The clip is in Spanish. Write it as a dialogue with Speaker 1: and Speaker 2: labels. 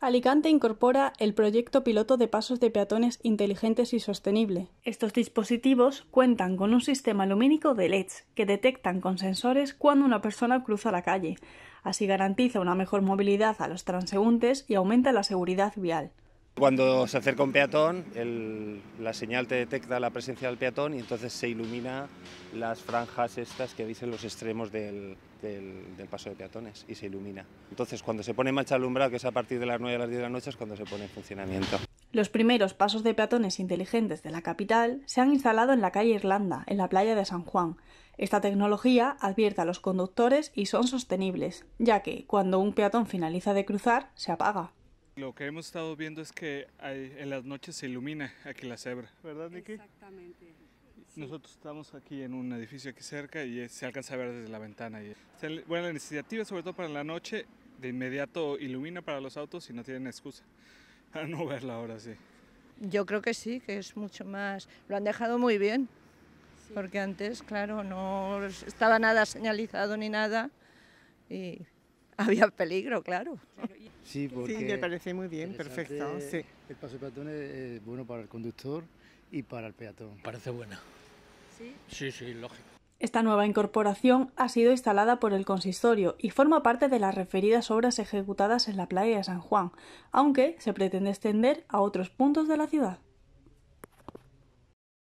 Speaker 1: Alicante incorpora el proyecto piloto de pasos de peatones inteligentes y sostenible. Estos dispositivos cuentan con un sistema lumínico de LEDs que detectan con sensores cuando una persona cruza la calle. Así garantiza una mejor movilidad a los transeúntes y aumenta la seguridad vial.
Speaker 2: Cuando se acerca un peatón, la señal te detecta la presencia del peatón y entonces se ilumina las franjas estas que dicen los extremos del, paso de peatones y se ilumina. Entonces, cuando se pone en marcha alumbrado, que es a partir de las 9 a las 10 de la noche, es cuando se pone en funcionamiento.
Speaker 1: Los primeros pasos de peatones inteligentes de la capital se han instalado en la calle Irlanda, en la playa de San Juan. Esta tecnología advierte a los conductores y son sostenibles, ya que cuando un peatón finaliza de cruzar, se apaga.
Speaker 3: Lo que hemos estado viendo es que en las noches se ilumina aquí la cebra, ¿verdad, Nicky? Exactamente. Nosotros estamos aquí en un edificio aquí cerca y se alcanza a ver desde la ventana. Y, bueno, la iniciativa, sobre todo para la noche, de inmediato ilumina para los autos y no tienen excusa para no verla ahora sí.
Speaker 4: Yo creo que sí, que es mucho más. Lo han dejado muy bien, porque antes, claro, no estaba nada señalizado ni nada y había peligro, claro
Speaker 3: Sí, me
Speaker 2: parece muy bien, perfecto. El paso de peatones es bueno para el conductor y para el peatón. Parece buena. sí, sí lógico. Esta
Speaker 1: nueva incorporación ha sido instalada por el consistorio y forma parte de las referidas obras ejecutadas en la playa de San Juan,
Speaker 3: aunque se pretende extender a otros puntos de la ciudad.